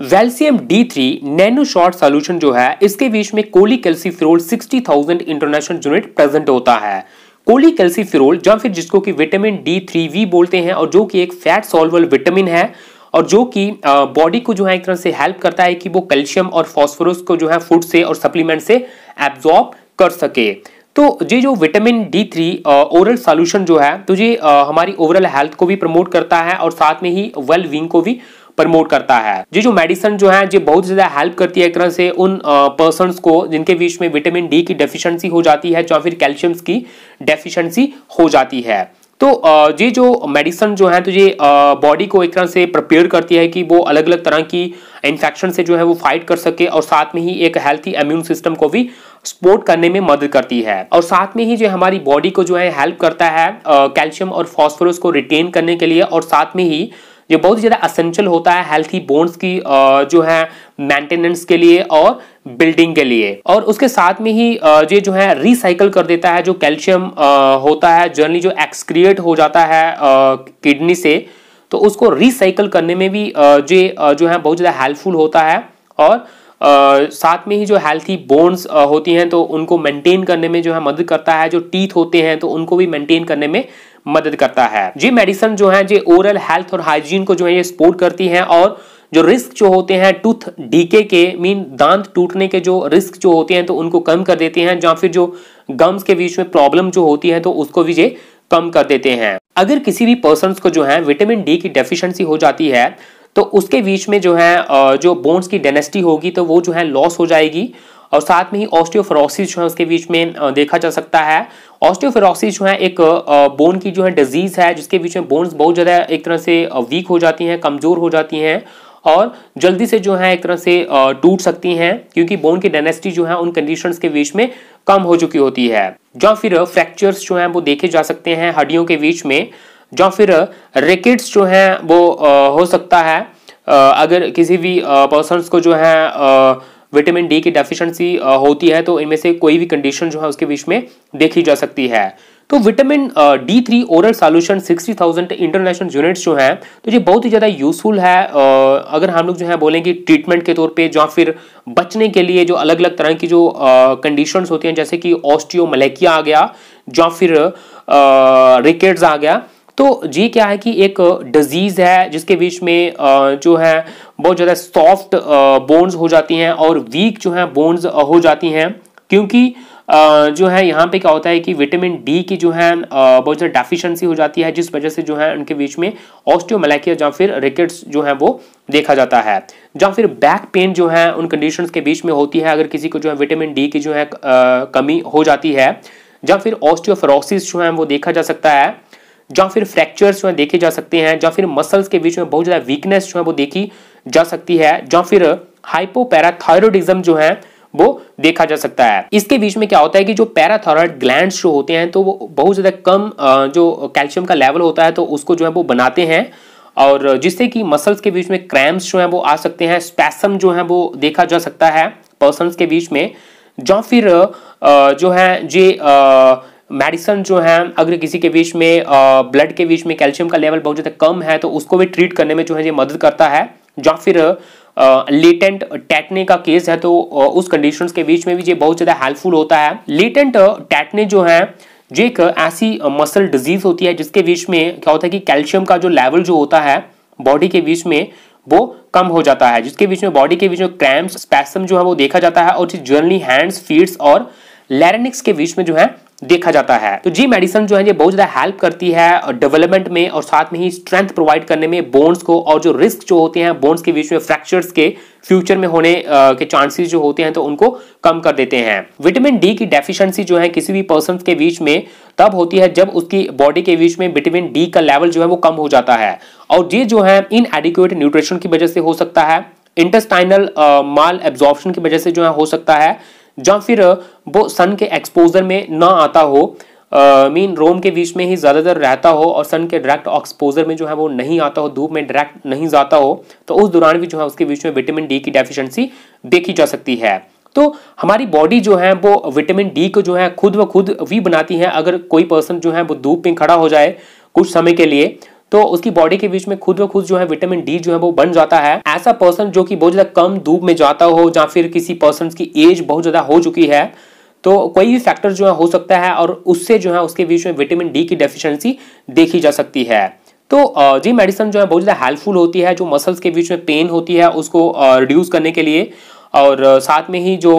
वेल्सियम D3 three nano shot solution जो है इसके बीच में cholecalciferol 60,000 international unit present होता है कोली कैल्सीफ्रोल या फिर जिसको कि विटामिन डी थ्री वी बोलते हैं और जो कि एक फैट सॉल्वल विटामिन है और जो कि बॉडी को जो है एक तरह से हेल्प करता है कि वो कैल्शियम और फॉस्फोरस को जो है फूड से और सप्लीमेंट से एब्जॉर्ब कर सके तो ये जो vitamin D three oral solution जो है तो ये हमारी ओवरऑल हेल्थ को भी प्रमोट करता है और साथ में ही वेल विंग को भी प्रमोट करता है ये जो मेडिसन जो है ये बहुत ज्यादा हेल्प करती है एक तरह से उन पर्सन को जिनके बीच में विटामिन डी की डेफिशिएंसी हो जाती है या फिर कैल्शियम्स की डेफिशिएंसी हो जाती है तो ये जो मेडिसन जो है तो ये बॉडी को एक तरह से प्रिपेयर करती है कि वो अलग अलग तरह की इन्फेक्शन से जो है वो फाइट कर सके और साथ में ही एक हेल्थी इम्यून सिस्टम को भी सपोर्ट करने में मदद करती है और साथ में ही जो हमारी बॉडी को जो है हेल्प करता है कैल्शियम और फॉस्फोरस को रिटेन करने के लिए और साथ में ही ये बहुत ज़्यादा असेंशियल होता है हेल्थी बोन्स की जो है मेंटेनेंस के लिए और बिल्डिंग के लिए और उसके साथ में ही ये जो है रिसाइकल कर देता है जो कैल्शियम होता है जर्नली जो एक्सक्रिएट हो जाता है किडनी से तो उसको रिसाइकल करने में भी ये जो है बहुत ज़्यादा हेल्पफुल होता है और साथ में ही जो हेल्थी बोन्स होती हैं तो उनको मेंटेन करने में जो है मदद करता है जो टीथ होते हैं तो उनको भी मेंटेन करने में मदद करता है ये मेडिसिन जो है ये ओरल हेल्थ और हाइजीन को जो है ये सपोर्ट करती है और जो रिस्क जो होते हैं टूथ डीके के मीन दांत टूटने के जो रिस्क जो होते हैं तो उनको कम कर देते हैं या फिर जो गम्स के बीच में प्रॉब्लम जो होती है तो उसको भी ये कम कर देते हैं अगर किसी भी पर्सन को जो है विटामिन डी की डेफिशिएंसी हो जाती है तो उसके बीच में जो है जो बोन्स की डेनेस्टी होगी तो वो जो है लॉस हो जाएगी और साथ में ही ऑस्टियोफेरोसिस जो है उसके बीच में देखा जा सकता है ऑस्टियोफेरोसिस जो है एक बोन की जो है डिजीज़ है जिसके बीच में बोन्स बहुत ज़्यादा एक तरह से वीक हो जाती हैं कमज़ोर हो जाती हैं और जल्दी से जो है एक तरह से टूट सकती हैं क्योंकि बोन की डेनेसिटी जो है उन कंडीशंस के बीच में कम हो चुकी होती है जहाँ फिर फ्रैक्चर्स जो हैं वो देखे जा सकते हैं हड्डियों के बीच में जो फिर रेकेट्स जो हैं वो हो सकता है अगर किसी भी पर्सनस को जो है विटामिन डी की डेफिशिएंसी होती है तो इनमें से कोई भी कंडीशन जो है उसके बीच में देखी जा सकती है तो vitamin D three oral solution 60,000 international units जो हैं तो ये बहुत ही ज़्यादा यूजफुल है अगर हम लोग जो है बोलेंगे ट्रीटमेंट के तौर पे या फिर बचने के लिए जो अलग अलग तरह की जो कंडीशंस होती हैं जैसे कि ऑस्टियोमलेकिया आ गया या फिर रिकेट्स आ गया तो जी क्या है कि एक डिजीज़ है जिसके बीच में जो है बहुत ज़्यादा सॉफ्ट बोन्स हो जाती हैं और वीक जो है बोन्स हो जाती हैं क्योंकि जो है यहाँ पे क्या होता है कि विटामिन डी की जो है बहुत ज़्यादा डेफिशिएंसी हो जाती है जिस वजह से जो है उनके बीच में ऑस्टियोमलाइकिया या फिर रिकेट्स जो है वो देखा जाता है या फिर बैक पेन जो है उन कंडीशंस के बीच में होती है अगर किसी को जो है विटामिन डी की जो है कमी हो जाती है या फिर ऑस्टियोफरोसिस जो है वो देखा जा सकता है जहाँ फिर फ्रैक्चर्स जो है देखे जा सकते हैं जहाँ फिर मसल्स के बीच में बहुत ज़्यादा वीकनेस जो है वो देखी जा सकती है जहाँ फिर हाइपोपैराथायरोडिज्म जो है वो देखा जा सकता है इसके बीच में क्या होता है कि जो पैराथायरॉयड ग्लैंड जो होते हैं तो वो बहुत ज़्यादा कम जो कैल्शियम का लेवल होता है तो उसको जो है वो बनाते हैं और जिससे कि मसल्स के बीच में क्रैम्स जो है वो आ सकते हैं स्पैसम जो है वो देखा जा सकता है पर्सन के बीच में जो फिर जो है जे मेडिसन जो है अगर किसी के बीच में ब्लड के बीच में कैल्शियम का लेवल बहुत ज़्यादा कम है तो उसको भी ट्रीट करने में जो है ये मदद करता है या फिर लेटेंट टैटने का केस है तो उस कंडीशंस के बीच में भी ये बहुत ज़्यादा हेल्पफुल होता है लेटेंट टैटने जो है जो एक ऐसी मसल डिजीज होती है जिसके बीच में क्या होता है कि कैल्शियम का जो लेवल जो होता है बॉडी के बीच में वो कम हो जाता है जिसके बीच में बॉडी के बीच में क्रैम्स स्पैसम जो है वो देखा जाता है और जनरली हैंड्स फीट्स और लैरेनिक्स के बीच में जो है देखा जाता है तो जी मेडिसन जो है ये बहुत ज़्यादा हेल्प करती है डेवलपमेंट में और साथ में ही स्ट्रेंथ प्रोवाइड करने में बोन्स को और जो रिस्क जो होते हैं बोन्स के बीच में फ्रैक्चर्स के फ्यूचर में होने के चांसेस जो होते हैं तो उनको कम कर देते हैं विटामिन डी की डेफिशिएंसी जो है किसी भी पर्सन के बीच में तब होती है जब उसकी बॉडी के बीच में विटामिन डी का लेवल जो है वो कम हो जाता है और ये जो है इन एडिक्यूट न्यूट्रिशन की वजह से हो सकता है इंटेस्टाइनल माल एब्जॉर्प्शन की वजह से जो है हो सकता है या फिर वो सन के एक्सपोजर में ना आता हो मीन uh, रोम के बीच में ही ज़्यादातर रहता हो और सन के डायरेक्ट एक्सपोजर में जो है वो नहीं आता हो धूप में डायरेक्ट नहीं जाता हो तो उस दौरान भी जो है उसके बीच में विटामिन डी की डेफिशिएंसी देखी जा सकती है तो हमारी बॉडी जो है वो विटामिन डी को जो है खुद ब खुद भी बनाती है अगर कोई पर्सन जो है वो धूप में खड़ा हो जाए कुछ समय के लिए तो उसकी बॉडी के बीच में खुद ब खुद जो है विटामिन डी जो है वो बन जाता है ऐसा पर्सन जो कि बहुत ज्यादा कम धूप में जाता हो या फिर किसी पर्सन की एज बहुत ज्यादा हो चुकी है तो कोई भी फैक्टर जो है हो सकता है और उससे जो है उसके बीच में विटामिन डी की डेफिशिएंसी देखी जा सकती है तो जी मेडिसिन जो है बहुत ज़्यादा हेल्पफुल होती है जो मसल्स के बीच में पेन होती है उसको रिड्यूस करने के लिए और साथ में ही जो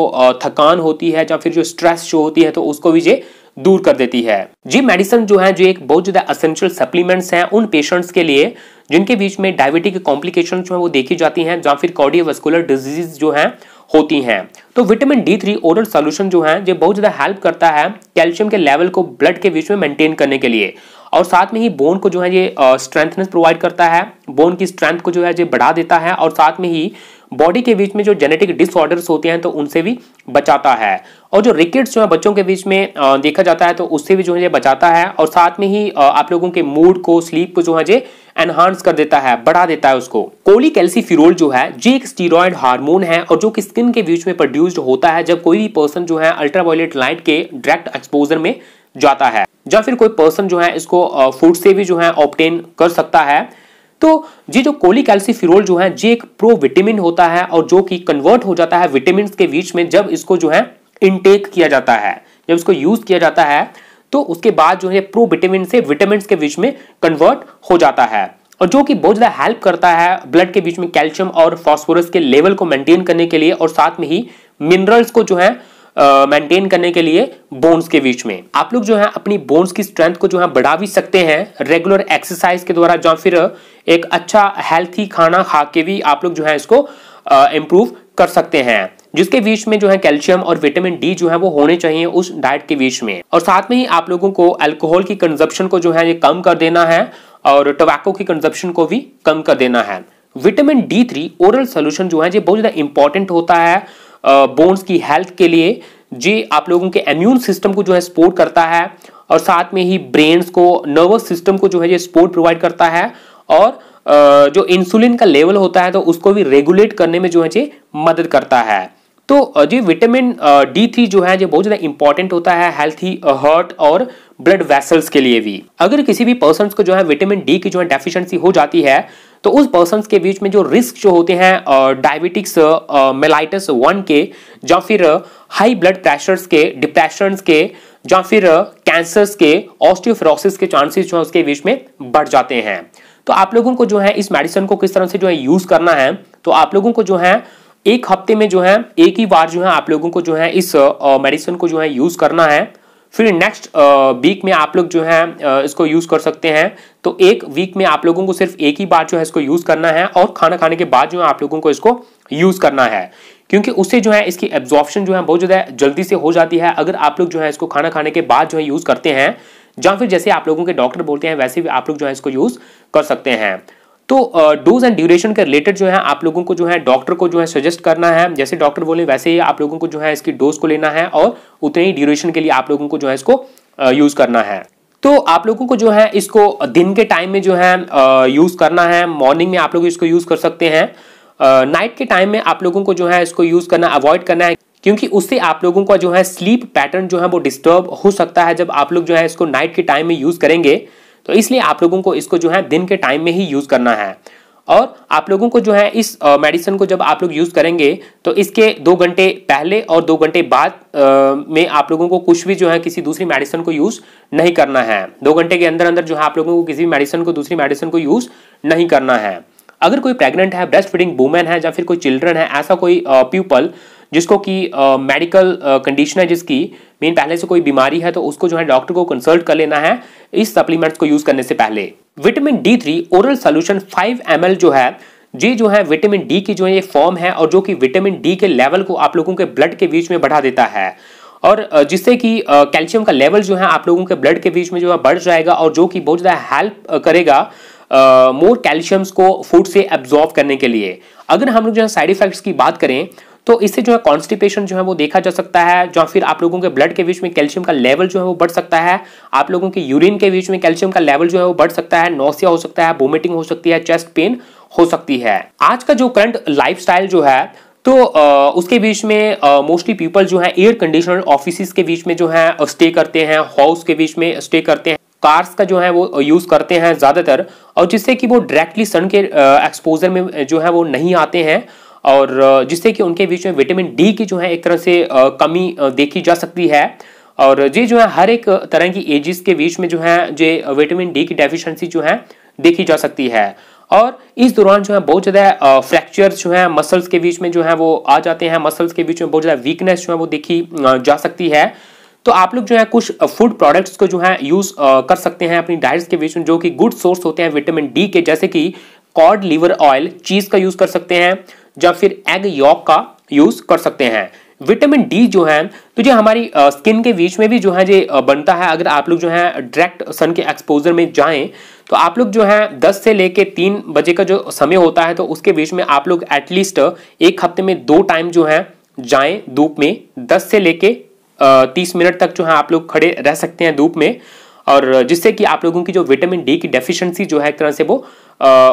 थकान होती है या फिर जो स्ट्रेस जो होती है तो उसको भी ये दूर कर देती है जी मेडिसिन जो है जो एक बहुत ज्यादा असेंशियल सप्लीमेंट्स हैं उन पेशेंट्स के लिए जिनके बीच में डायबिटिक कॉम्प्लिकेशन जो है वो देखी जाती हैं या फिर कॉर्डियोवेस्कुलर डिजीज जो है होती हैं तो vitamin D three oral solution जो है जो बहुत ज़्यादा हेल्प करता है कैल्शियम के लेवल को ब्लड के बीच में मेंटेन करने के लिए और साथ में ही बोन को जो है ये स्ट्रेंथनेस प्रोवाइड करता है बोन की स्ट्रेंथ को जो है ये बढ़ा देता है और साथ में ही बॉडी के बीच में जो जेनेटिक डिसऑर्डर्स होते हैं तो उनसे भी बचाता है और जो रिकेट्स जो है बच्चों के बीच में देखा जाता है तो उससे भी जो है ये बचाता है और साथ में ही आप लोगों के मूड को स्लीप को जो है ये एनहांस कर देता है बढ़ा देता है उसको कोली कैल्सीफिरोल जो है ये एक स्टीरोड हार्मोन है और जो कि स्किन के बीच में प्रोड्यूस्ड होता है जब कोई भी पर्सन जो है अल्ट्रावायलेट लाइट के डायरेक्ट एक्सपोजर में जाता है या फिर कोई पर्सन जो है इसको फूड से भी जो है ऑप्टेन कर सकता है तो ये जो कोलिकैल्सीफिरोल जो है ये एक प्रो विटामिन होता है और जो कि कन्वर्ट हो जाता है विटामिन के बीच में जब इसको जो है इनटेक किया जाता है जब इसको यूज किया जाता है तो उसके बाद जो है प्रो विटामिन से विटामिन के बीच में कन्वर्ट हो जाता है और जो कि बहुत ज़्यादा हेल्प करता है ब्लड के बीच में कैल्शियम और फॉस्फोरस के लेवल को मेंटेन करने के लिए और साथ में ही मिनरल्स को जो है मेंटेन करने के लिए बोन्स के बीच में आप लोग जो है अपनी बोन्स की स्ट्रेंथ को जो है बढ़ा भी सकते हैं रेगुलर एक्सरसाइज के द्वारा या फिर एक अच्छा हेल्थी खाना खा के भी आप लोग जो है इसको इम्प्रूव कर सकते हैं जिसके बीच में जो है कैल्शियम और विटामिन डी जो है वो होने चाहिए उस डाइट के बीच में और साथ में ही आप लोगों को अल्कोहल की कंजप्शन को जो है ये कम कर देना है और टोबैको की कंजप्शन को भी कम कर देना है vitamin D three oral solution जो है ये बहुत ज़्यादा इंपॉर्टेंट होता है बोन्स की हेल्थ के लिए जे आप लोगों के इम्यून सिस्टम को जो है सपोर्ट करता है और साथ में ही ब्रेन्स को नर्वस सिस्टम को जो है ये सपोर्ट प्रोवाइड करता है और जो इंसुलिन का लेवल होता है तो उसको भी रेगुलेट करने में जो है ये मदद करता है तो जी विटामिन डी थ्री जो है जो बहुत ज़्यादा इंपॉर्टेंट होता है हेल्थी हार्ट और ब्लड वेसल्स के लिए भी अगर किसी भी पर्सन को जो है विटामिन डी की जो है डेफिशिएंसी हो जाती है तो उस पर्सन के बीच में जो रिस्क जो होते हैं डायबिटिक्स मेलाइटस वन के या फिर हाई ब्लड प्रेशर्स के डिप्रेशन के या फिर कैंसर्स के ऑस्टियोफ्रोसिस के चांसेस जो है उसके बीच में बढ़ जाते हैं तो आप लोगों को जो है इस मेडिसिन को किस तरह से जो है यूज करना है तो आप लोगों को जो है एक हफ्ते में जो है एक ही बार जो है आप लोगों को जो है इस मेडिसिन को जो है यूज करना है फिर नेक्स्ट वीक में आप लोग जो है इसको यूज़ कर सकते हैं तो एक वीक में आप लोगों को सिर्फ एक ही बार जो है इसको यूज़ करना है और खाना खाने के बाद जो है आप लोगों को इसको यूज़ करना है क्योंकि उससे जो है इसकी एब्जॉर्प्शन जो है बहुत ज़्यादा जल्दी से हो जाती है अगर आप लोग जो है इसको खाना खाने के बाद जो है यूज़ करते हैं या फिर जैसे आप लोगों के डॉक्टर बोलते हैं वैसे भी आप लोग जो है इसको यूज़ कर सकते हैं तो डोज एंड ड्यूरेशन के रिलेटेड जो है आप लोगों को जो है डॉक्टर को जो है सजेस्ट करना है जैसे डॉक्टर बोले वैसे ही आप लोगों को जो है इसकी डोज को लेना है और उतने ही ड्यूरेशन के लिए आप लोगों को जो है इसको यूज करना है तो आप लोगों को जो है इसको दिन के टाइम में जो है यूज करना है मॉर्निंग में आप लोग इसको यूज कर सकते हैं नाइट के टाइम में आप लोगों को जो है इसको यूज करना अवॉइड करना है क्योंकि उससे आप लोगों का जो है स्लीप पैटर्न जो है वो डिस्टर्ब हो सकता है जब आप लोग जो है इसको नाइट के टाइम में यूज करेंगे तो इसलिए आप लोगों को इसको जो है दिन के टाइम में ही यूज़ करना है और आप लोगों को जो है इस मेडिसिन को जब आप लोग यूज़ करेंगे तो इसके दो घंटे पहले और दो घंटे बाद आ, में आप लोगों को कुछ भी जो है किसी दूसरी मेडिसिन को यूज़ नहीं करना है दो घंटे के अंदर अंदर जो है आप लोगों को किसी भी मेडिसिन को दूसरी मेडिसिन को यूज़ नहीं करना है अगर कोई प्रेग्नेंट है ब्रेस्ट फीडिंग वूमेन है या फिर कोई चिल्ड्रन है ऐसा कोई पीपल जिसको कि मेडिकल कंडीशन है जिसकी मीन पहले से कोई बीमारी है तो उसको जो है डॉक्टर को कंसल्ट कर लेना है इस सप्लीमेंट्स को यूज करने से पहले vitamin D three oral solution five M जो है जी जो है विटामिन डी की जो है ये फॉर्म है और जो कि विटामिन डी के लेवल को आप लोगों के ब्लड के बीच में बढ़ा देता है और जिससे कि कैल्शियम का लेवल जो है आप लोगों के ब्लड के बीच में जो है बढ़ जाएगा और जो कि बहुत ज़्यादा हेल्प करेगा मोर कैल्शियम्स को फूड से एब्जॉर्व करने के लिए अगर हम लोग जो है साइड इफेक्ट्स की बात करें तो इससे जो है कॉन्स्टिपेशन जो है वो देखा जा सकता है जो फिर आप लोगों के ब्लड के बीच में कैल्शियम का लेवल जो है वो बढ़ सकता है आप लोगों के यूरिन के बीच में कैल्शियम का लेवल जो है वो बढ़ सकता है नोसिया हो सकता है वोमिटिंग हो सकती है चेस्ट पेन हो सकती है आज का जो करंट लाइफ जो है तो आ, उसके बीच में मोस्टली पीपल जो है एयर कंडीशनर ऑफिस के बीच में जो है स्टे करते हैं हाउस के बीच में स्टे करते हैं कार्स का जो है वो यूज़ करते हैं ज़्यादातर और जिससे कि वो डायरेक्टली सन के एक्सपोजर में जो है वो नहीं आते हैं और जिससे कि उनके बीच में विटामिन डी की जो है एक तरह से कमी देखी जा सकती है और ये जो है हर एक तरह की एजिस के बीच में जो है जो विटामिन डी की डेफिशिएंसी जो है देखी जा सकती है और इस दौरान जो है बहुत ज़्यादा फ्रैक्चर जो है मसल्स के बीच में जो है वो आ जाते हैं मसल्स के बीच में बहुत ज़्यादा वीकनेस जो है वो देखी जा सकती है तो आप लोग जो है कुछ फूड प्रोडक्ट्स को जो है यूज़ कर सकते हैं अपनी डाइट्स के बीच में जो कि गुड सोर्स होते हैं विटामिन डी के जैसे कि कॉड लीवर ऑयल चीज़ का यूज़ कर सकते हैं या फिर एग यॉक का यूज कर सकते हैं विटामिन डी जो है तो जो हमारी स्किन के बीच में भी जो है जो बनता है अगर आप लोग जो है डायरेक्ट सन के एक्सपोजर में जाएं तो आप लोग जो है 10 से लेके 3 बजे का जो समय होता है तो उसके बीच में आप लोग एटलीस्ट एक हफ्ते में दो टाइम जो है जाएं धूप में 10 से लेके तीस मिनट तक जो है आप लोग खड़े रह सकते हैं धूप में और जिससे कि आप लोगों की जो विटामिन डी की डेफिशिएंसी जो है एक तरह से वो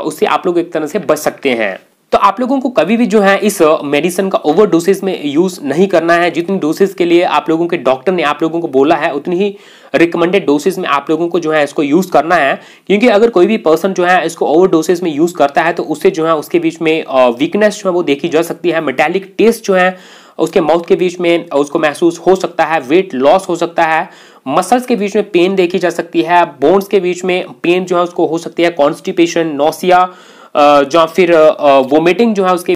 उससे आप लोग एक तरह से बच सकते हैं तो आप लोगों को कभी भी जो है इस मेडिसिन का ओवर डोसेज में यूज नहीं करना है जितनी डोसेज के लिए आप लोगों के डॉक्टर ने आप लोगों को बोला है उतनी ही रिकमेंडेड डोसेज में आप लोगों को जो है इसको यूज करना है क्योंकि अगर कोई भी पर्सन जो है इसको ओवर डोसेज में यूज करता है तो उससे जो है उसके बीच में वीकनेस जो है वो देखी जा सकती है मेटेलिक टेस्ट जो है उसके माउथ के बीच में उसको महसूस हो सकता है वेट लॉस हो सकता है मसल्स के बीच में पेन देखी जा सकती है बोन्स के बीच में पेन जो है उसको हो सकती है कॉन्स्टिपेशन नोसिया जो फिर वोमिटिंग जो है उसके